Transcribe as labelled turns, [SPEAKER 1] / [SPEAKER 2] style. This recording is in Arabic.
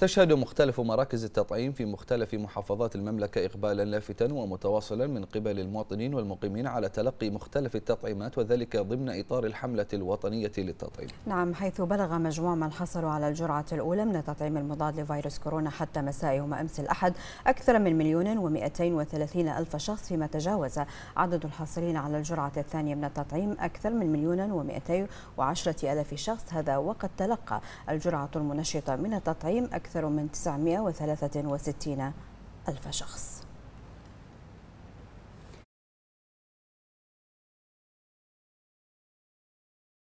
[SPEAKER 1] تشهد مختلف مراكز التطعيم في مختلف محافظات المملكة إقبالا لافتا ومتواصلا من قبل المواطنين والمقيمين على تلقي مختلف التطعيمات وذلك ضمن إطار الحملة الوطنية للتطعيم
[SPEAKER 2] نعم حيث بلغ مجموع من حصلوا على الجرعة الأولى من التطعيم المضاد لفيروس كورونا حتى مساء يوم أمس الأحد أكثر من مليون ومئتين وثلاثين ألف شخص فيما تجاوز عدد الحاصلين على الجرعة الثانية من التطعيم أكثر من مليون ومئتين وعشرة ألف شخص هذا وقد تلقى الجرعة المنشطة من التطعيم أكثر أكثر من 963 ألف شخص